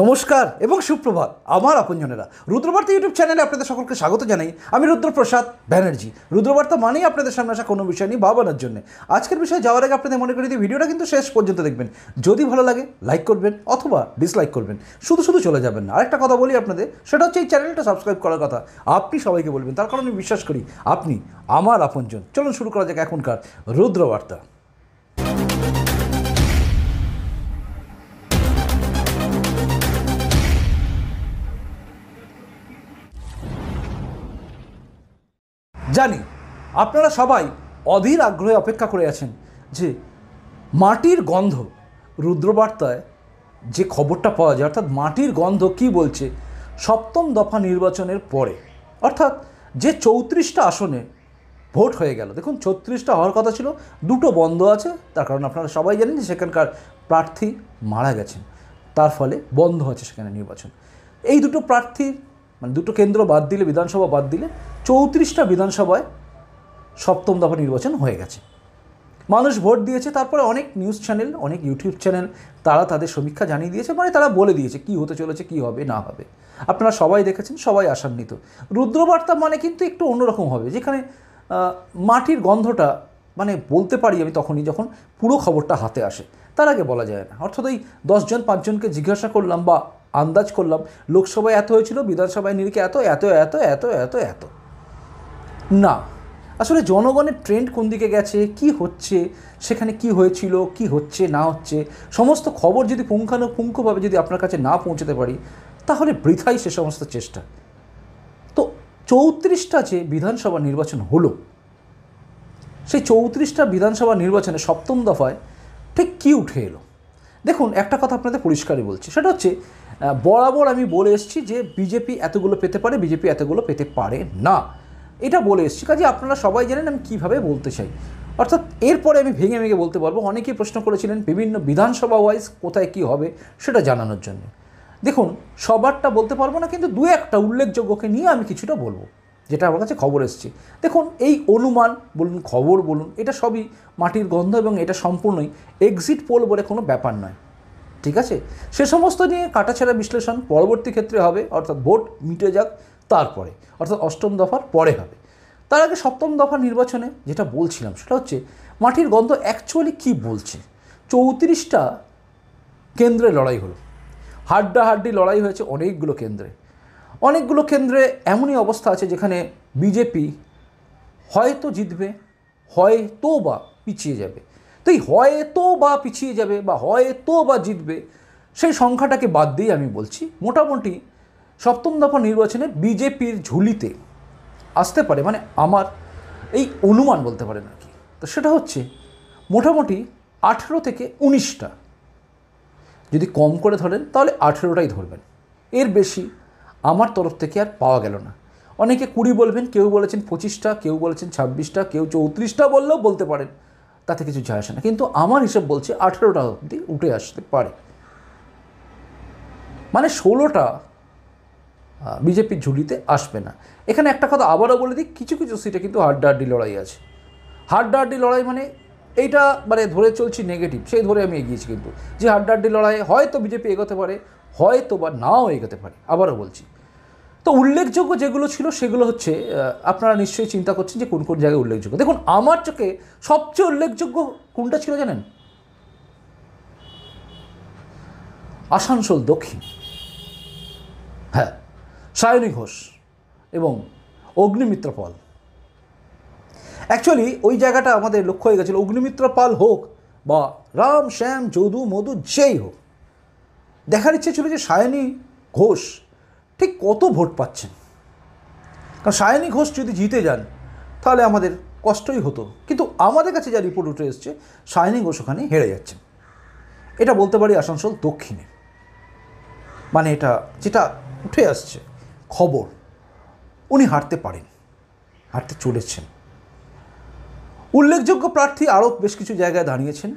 নমস্কার এবং সুপ্রভাত আমার আপনজনেরা রুদ্রবার্তা ইউটিউব চ্যানেলে আপনাদের সকলকে স্বাগত জানাই আমি রুদ্রপ্রসাদ ব্যানার্জি রুদ্রবার্তা মানেই আপনাদের সামনে আসা কোনো বিষয় নিয়ে ভাবানোর জন্য আজকের বিষয়ে যাওয়ার আগে আপনাদের মনে করি যে ভিডিওটা কিন্তু শেষ পর্যন্ত দেখবেন যদি ভালো লাগে লাইক করবেন অথবা ডিসলাইক করবেন শুধু শুধু চলে যাবেন না আরেকটা কথা বলি আপনাদের সেটা হচ্ছে এই চ্যানেলটা সাবস্ক্রাইব করার কথা আপনি সবাইকে বলবেন তার কারণে বিশ্বাস করি আপনি আমার আপনজন চলুন শুরু করা যাক এখনকার রুদ্রবার্তা জানি আপনারা সবাই অধীর আগ্রহে অপেক্ষা করে আছেন যে মাটির গন্ধ রুদ্রবার্তায় যে খবরটা পাওয়া যায় অর্থাৎ মাটির গন্ধ কি বলছে সপ্তম দফা নির্বাচনের পরে অর্থাৎ যে চৌত্রিশটা আসনে ভোট হয়ে গেল দেখুন ছত্রিশটা হওয়ার কথা ছিল দুটো বন্ধ আছে তার কারণ আপনারা সবাই জানেন যে সেখানকার প্রার্থী মারা গেছেন তার ফলে বন্ধ আছে সেখানে নির্বাচন এই দুটো প্রার্থীর মানে দুটো কেন্দ্র বাদ দিলে বিধানসভা বাদ দিলে চৌত্রিশটা বিধানসভায় সপ্তম দফা নির্বাচন হয়ে গেছে মানুষ ভোট দিয়েছে তারপরে অনেক নিউজ চ্যানেল অনেক ইউটিউব চ্যানেল তারা তাদের সমীক্ষা জানিয়ে দিয়েছে মানে তারা বলে দিয়েছে কি হতে চলেছে কি হবে না হবে আপনারা সবাই দেখেছেন সবাই আসান্বিত রুদ্রবার্তা মানে কিন্তু একটু অন্যরকম হবে যেখানে মাটির গন্ধটা মানে বলতে পারি আমি তখনই যখন পুরো খবরটা হাতে আসে তার আগে বলা যায় না অর্থাৎ এই দশজন পাঁচজনকে জিজ্ঞাসা করলাম বা আন্দাজ করলাম লোকসভায় এত হয়েছিল বিধানসভায় নিরিখে এত এত এত এত এত এত না আসলে জনগণের ট্রেন্ড কোন দিকে গেছে কি হচ্ছে সেখানে কি হয়েছিল কি হচ্ছে না হচ্ছে সমস্ত খবর যদি পুঙ্খানুপুঙ্খভাবে যদি আপনার কাছে না পৌঁছাতে পারি তাহলে বৃথাই সে সমস্ত চেষ্টা তো চৌত্রিশটা যে বিধানসভা নির্বাচন হলো সেই চৌত্রিশটা বিধানসভা নির্বাচনে সপ্তম দফায় ঠিক কী উঠে এলো দেখুন একটা কথা আপনাদের পরিষ্কারই বলছি সেটা হচ্ছে বরাবর আমি বলে এসেছি যে বিজেপি এতগুলো পেতে পারে বিজেপি এতগুলো পেতে পারে না এটা বলে এসছি কাজে আপনারা সবাই জানেন আমি কীভাবে বলতে চাই অর্থাৎ এরপরে আমি ভেঙে ভেঙে বলতে পারবো অনেকেই প্রশ্ন করেছিলেন বিভিন্ন বিধানসভা ওয়াইজ কোথায় কি হবে সেটা জানানোর জন্য দেখুন সবারটা বলতে পারবো না কিন্তু দু একটা উল্লেখযোগ্যকে নিয়ে আমি কিছুটা বলবো যেটা আমার কাছে খবর এসছে দেখুন এই অনুমান বলুন খবর বলুন এটা সবই মাটির গন্ধ এবং এটা সম্পূর্ণই এক্সিট পোল বলে কোনো ব্যাপার নয় ঠিক আছে সে সমস্ত নিয়ে কাটাছেড়া বিশ্লেষণ পরবর্তী ক্ষেত্রে হবে অর্থাৎ ভোট মিটে যাক তারপরে অর্থাৎ অষ্টম দফার পরে হবে তার আগে সপ্তম দফার নির্বাচনে যেটা বলছিলাম সেটা হচ্ছে মাটির গন্ধ অ্যাকচুয়ালি কি বলছে চৌত্রিশটা কেন্দ্রে লড়াই হলো হাড্ডাহাড্ডি লড়াই হয়েছে অনেকগুলো কেন্দ্রে অনেকগুলো কেন্দ্রে এমনই অবস্থা আছে যেখানে বিজেপি হয়তো জিতবে হয়তো বা পিছিয়ে যাবে তো এই হয়তো বা পিছিয়ে যাবে বা হয়তো বা জিতবে সেই সংখ্যাটাকে বাদ দিয়ে আমি বলছি মোটামুটি সপ্তম দফা নির্বাচনে বিজেপির ঝুলিতে আসতে পারে মানে আমার এই অনুমান বলতে পারেন আর কি তো সেটা হচ্ছে মোটামুটি আঠেরো থেকে উনিশটা যদি কম করে ধরেন তাহলে আঠেরোটাই ধরবেন এর বেশি আমার তরফ থেকে আর পাওয়া গেল না অনেকে কুড়ি বলবেন কেউ বলেছেন পঁচিশটা কেউ বলেছেন ছাব্বিশটা কেউ চৌত্রিশটা বললেও বলতে পারেন তাতে কিছু যায় আসে না কিন্তু আমার হিসেব বলছে আঠেরোটা অবধি উঠে আসতে পারে মানে ষোলোটা বিজেপির ঝুলিতে আসবে না এখানে একটা কথা আবারও বলে দিই কিছু কিছু সিটে কিন্তু হাড্ডাহাড্ডি লড়াই আছে হাড্ডাহাড্ডি লড়াই মানে এইটা মানে ধরে চলছি নেগেটিভ সেই ধরে আমি এগিয়েছি কিন্তু যে হাড্ডাহাড্ডি লড়াই হয়তো বিজেপি এগোতে পারে হয়তো বা নাও এগোতে পারে আবারও বলছি তো উল্লেখযোগ্য যেগুলো ছিল সেগুলো হচ্ছে আপনারা নিশ্চয়ই চিন্তা করছেন যে কোন কোন জায়গায় উল্লেখযোগ্য দেখুন আমার চোখে সবচেয়ে উল্লেখযোগ্য কোনটা ছিল জানেন আসানসোল দক্ষিণ হ্যাঁ সায়নী ঘোষ এবং অগ্নিমিত্র পাল অ্যাকচুয়ালি ওই জায়গাটা আমাদের লক্ষ্য হয়ে গেছিলো অগ্নিমিত্র পাল হোক বা রাম শ্যাম যদু মধু যেই হোক দেখার ইচ্ছে ছিল যে সায়নী ঘোষ ঠিক কত ভোট পাচ্ছেন কারণ সায়নী ঘোষ যদি জিতে যান তাহলে আমাদের কষ্টই হতো কিন্তু আমাদের কাছে যা রিপোর্ট উঠে এসছে সায়নী ঘোষ ওখানে হেরে যাচ্ছেন এটা বলতে পারি আসানসোল দক্ষিণে মানে এটা যেটা উঠে আসছে খবর উনি হাঁটতে পারেন হাঁটতে চলেছেন উল্লেখযোগ্য প্রার্থী আরও বেশ কিছু জায়গায় দাঁড়িয়েছেন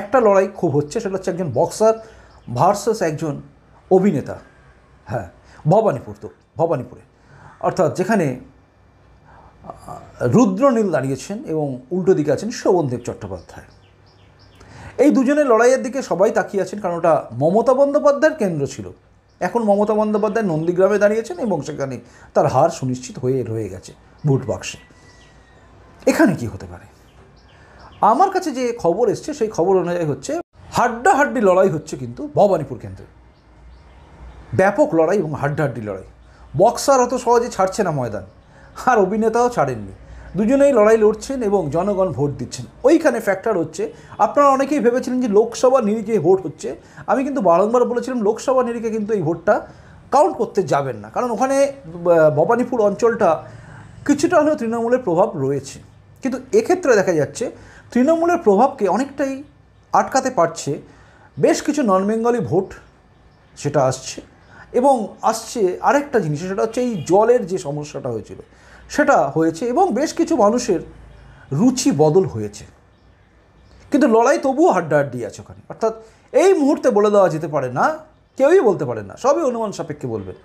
একটা লড়াই খুব হচ্ছে সেটা হচ্ছে একজন বক্সার ভার্সেস একজন অভিনেতা হ্যাঁ ভবানীপুর তো ভবানীপুরে অর্থাৎ যেখানে রুদ্রনীল দাঁড়িয়েছেন এবং উল্টো দিকে আছেন শোভনদেব চট্টোপাধ্যায় এই দুজনের লড়াইয়ের দিকে সবাই তাকিয়ে আছেন কারণ ওটা মমতা বন্দ্যোপাধ্যায়ের কেন্দ্র ছিল এখন মমতা বন্দ্যোপাধ্যায় নন্দীগ্রামে দাঁড়িয়েছেন এবং সেখানে তার হার সুনিশ্চিত হয়ে রয়ে গেছে ভোট বাক্সে এখানে কি হতে পারে আমার কাছে যে খবর এসছে সেই খবর অনুযায়ী হচ্ছে হাড্ডাহাড্ডি লড়াই হচ্ছে কিন্তু ভবানীপুর কেন্দ্রে ব্যাপক লড়াই এবং হাড্ডাহাড্ডি লড়াই বক্সার অত সহজে ছাড়ছে না ময়দান আর অভিনেতাও ছাড়েননি দুজনেই লড়াই লড়ছেন এবং জনগণ ভোট দিচ্ছেন ওইখানে ফ্যাক্টর হচ্ছে আপনারা অনেকেই ভেবেছিলেন যে লোকসভা নিরিখে ভোট হচ্ছে আমি কিন্তু বারংবার বলেছিলাম লোকসভা নিরিখে কিন্তু এই ভোটটা কাউন্ট করতে যাবেন না কারণ ওখানে ভবানীপুর অঞ্চলটা কিছুটা হলেও তৃণমূলের প্রভাব রয়েছে কিন্তু এক্ষেত্রে দেখা যাচ্ছে তৃণমূলের প্রভাবকে অনেকটাই আটকাতে পারছে বেশ কিছু নন বেঙ্গলি ভোট সেটা আসছে এবং আসছে আরেকটা জিনিস সেটা হচ্ছে এই জলের যে সমস্যাটা হয়েছিল সেটা হয়েছে এবং বেশ কিছু মানুষের রুচি বদল হয়েছে কিন্তু লড়াই তবুও হাড্ডাহাড্ডি আছে ওখানে অর্থাৎ এই মুহূর্তে বলে দেওয়া যেতে পারে না কেউই বলতে পারে না সবই অনুমান সাপেক্ষে বলবেন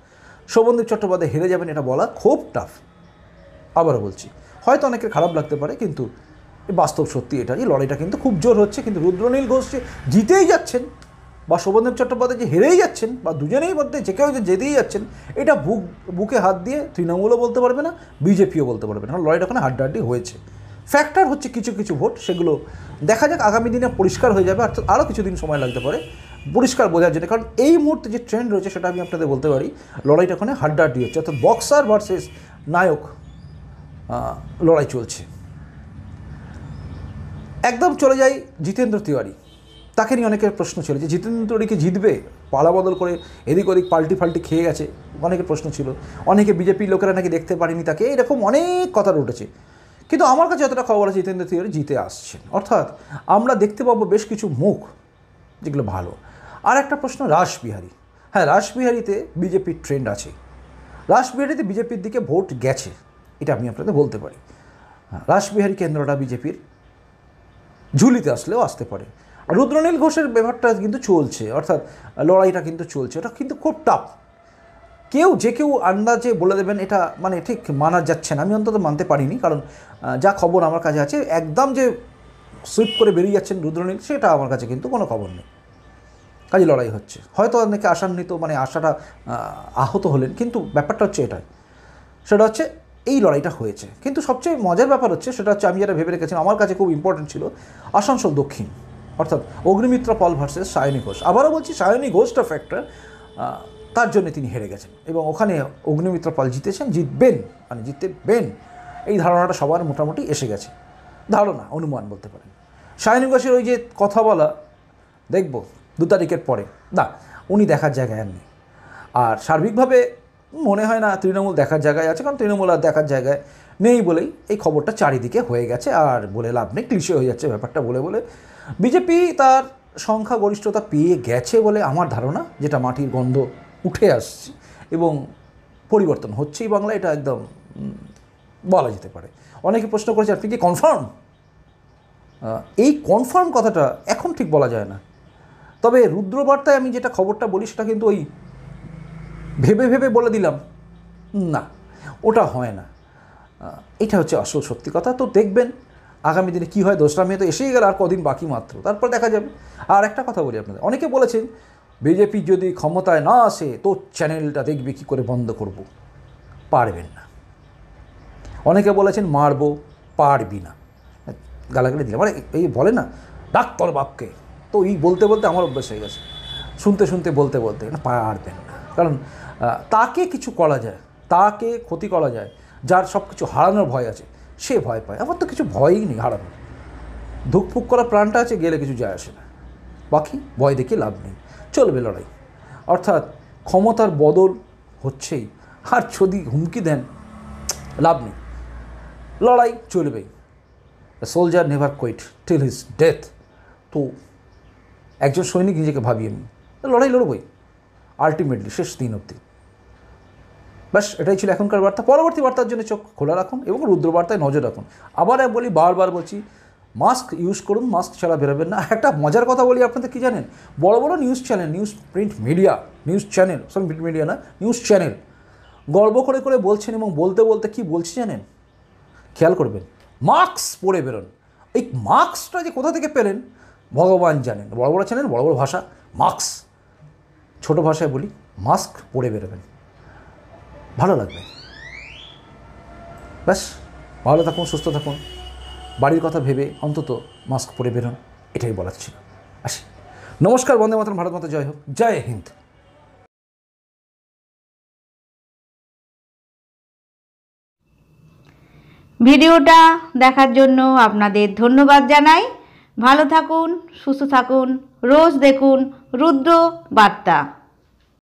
শোভনদীপ চট্টোপাধ্যায় হেরে যাবেন এটা বলা খুব টাফ আবারও বলছি হয়তো অনেকের খারাপ লাগতে পারে কিন্তু বাস্তব সত্যি এটা এই লড়াইটা কিন্তু খুব জোর হচ্ছে কিন্তু রুদ্রনীল ঘোষ জিতেই যাচ্ছেন বা শোভনদেব চট্টোপাধ্যায় যে হেরেই যাচ্ছেন বা দুজনেই মধ্যে যে কেউ যেতেই যাচ্ছেন এটা বুক বুকে হাত দিয়ে তৃণমূলও বলতে পারবে না বিজেপিও বলতে পারবে না লড়াইটা ওখানে হাড্ডাহাড্ডি হয়েছে ফ্যাক্টর হচ্ছে কিছু কিছু ভোট সেগুলো দেখা যাক আগামী দিনে পরিষ্কার হয়ে যাবে অর্থাৎ আরও কিছুদিন সময় লাগতে পারে পরিষ্কার বোঝার জন্য কারণ এই মুহূর্তে যে ট্রেন্ড রয়েছে সেটা আমি আপনাদের বলতে পারি লড়াইটা ওখানে হাড্ডাহাড্ডি হচ্ছে অর্থাৎ বক্সার ভার্সেস নায়ক লড়াই চলছে একদম চলে যাই জিতেন্দ্র তিওয়ারি তাকে নিয়ে অনেকের প্রশ্ন ছিল যে জিতেন্দ্রকে রেড্ডি জিতবে পালাবদল করে এদিক ওদিক পাল্টি ফাল্টি খেয়ে গেছে অনেকের প্রশ্ন ছিল অনেকে বিজেপির লোকেরা নাকি দেখতে পারেনি তাকে এরকম অনেক কথা উঠেছে কিন্তু আমার কাছে যতটা খবর আছে জিতেন্দ্র তিওয়ারি জিতে আসছেন অর্থাৎ আমরা দেখতে পাবো বেশ কিছু মুখ যেগুলো ভালো আর একটা প্রশ্ন রাসবিহারী হ্যাঁ রাসবিহারীতে বিজেপির ট্রেন্ড আছে রাসবিহারীতে বিজেপির দিকে ভোট গেছে এটা আমি আপনাদের বলতে পারি হ্যাঁ, রাসবিহারী কেন্দ্রটা বিজেপির ঝুলিতে আসলেও আসতে পারে রুদ্রনীল ঘোষের ব্যাপারটা কিন্তু চলছে অর্থাৎ লড়াইটা কিন্তু চলছে ওটা কিন্তু খুব টাফ কেউ যে কেউ আন্দাজে বলে দেবেন এটা মানে ঠিক মানা যাচ্ছে না আমি অন্তত মানতে পারিনি কারণ যা খবর আমার কাছে আছে একদম যে সুইপ করে বেরিয়ে যাচ্ছেন রুদ্রনীল সেটা আমার কাছে কিন্তু কোনো খবর নেই কাজে লড়াই হচ্ছে হয়তো অনেকে আশান্বিত মানে আশাটা আহত হলেন কিন্তু ব্যাপারটা হচ্ছে এটাই সেটা হচ্ছে এই লড়াইটা হয়েছে কিন্তু সবচেয়ে মজার ব্যাপার হচ্ছে সেটা হচ্ছে আমি যেটা ভেবে রেখেছিলাম আমার কাছে খুব ইম্পর্টেন্ট ছিল আসানসোল দক্ষিণ অর্থাৎ অগ্নিমিত্র পল ভার্সেস সায়নী ঘোষ আবারও বলছি সায়নী ঘোষটা ফ্যাক্টর তার জন্য তিনি হেরে গেছেন এবং ওখানে অগ্নিমিত্র পাল জিতেছেন জিতবেন মানে জিততে বেন এই ধারণাটা সবার মোটামুটি এসে গেছে ধারণা অনুমান বলতে পারেন সায়নী ঘোষের ওই যে কথা বলা দেখব দু তারিখের পরে না উনি দেখার জায়গায় আর নেই আর সার্বিকভাবে মনে হয় না তৃণমূল দেখার জায়গায় আছে কারণ তৃণমূল আর দেখার জায়গায় নেই বলেই এই খবরটা চারিদিকে হয়ে গেছে আর বলে লাভ নেই ক্লিশে হয়ে যাচ্ছে ব্যাপারটা বলে বলে বিজেপি তার সংখ্যাগরিষ্ঠতা পেয়ে গেছে বলে আমার ধারণা যেটা মাটির গন্ধ উঠে আসছে এবং পরিবর্তন হচ্ছেই বাংলা এটা একদম বলা যেতে পারে অনেকে প্রশ্ন করেছে আপনি কি কনফার্ম এই কনফার্ম কথাটা এখন ঠিক বলা যায় না তবে রুদ্রবার্তায় আমি যেটা খবরটা বলি সেটা কিন্তু ওই ভেবে ভেবে বলে দিলাম না ওটা হয় না এটা হচ্ছে আসল সত্যি কথা তো দেখবেন আগামী দিনে কী হয় দোসরা মেয়ে তো এসেই গেল আর কদিন বাকি মাত্র তারপর দেখা যাবে আর একটা কথা বলি আপনাদের অনেকে বলেছেন বিজেপি যদি ক্ষমতায় না আসে তো চ্যানেলটা দেখবে কী করে বন্ধ করব পারবেন না অনেকে বলেছেন মারবো পারবি না গালাগালি দিলে মানে এই বলে না ডাক্তার বাপকে তো এই বলতে বলতে আমার অভ্যাস হয়ে গেছে শুনতে শুনতে বলতে বলতে পারবেন না কারণ তাকে কিছু করা যায় তাকে ক্ষতি করা যায় যার সব কিছু হারানোর ভয় আছে সে ভয় পায় আমার তো কিছু ভয়ই নেই হারানোর ধুকফুক করা প্রাণটা আছে গেলে কিছু যায় আসে না বাকি ভয় দেখে লাভ নেই চলবে লড়াই অর্থাৎ ক্ষমতার বদল হচ্ছেই আর যদি হুমকি দেন লাভ নেই লড়াই চলবেই soldier never quit till his death তো একজন সৈনিক নিজেকে ভাবিয়ে আমি লড়াই লড়বই আলটিমেটলি শেষ দিন অবধি ব্যাস এটাই ছিল এখনকার বার্তা পরবর্তী বার্তার জন্য চোখ খোলা রাখুন এবং রুদ্রবার্তায় নজর রাখুন আবার এক বলি বারবার বলছি মাস্ক ইউজ করুন মাস্ক ছাড়া বেরোবেন না একটা মজার কথা বলি আপনাদের কী জানেন বড় বড় news channel news print media news channel sorry print media না নিউজ চ্যানেল গর্ব করে করে বলছেন এবং বলতে বলতে কি বলছে জানেন খেয়াল করবেন মাস্ক পরে বেরোন এই মাস্কটা যে কোথা থেকে পেলেন ভগবান জানেন বড় বড় চ্যানেল বড় বড় ভাষা মাস্ক ছোট ভাষায় বলি মাস্ক পরে বেরোবেন ভালো লাগবে ব্যাস ভালো থাকুন সুস্থ থাকুন বাড়ির কথা ভেবে অন্তত মাস্ক পরে বেরোন এটাই বলার ছিল আসি নমস্কার বন্দে মাতরম ভারত মাতা জয় হোক জয় হিন্দ ভিডিওটা দেখার জন্য আপনাদের ধন্যবাদ জানাই ভালো থাকুন সুস্থ থাকুন রোজ দেখুন রুদ্র বার্তা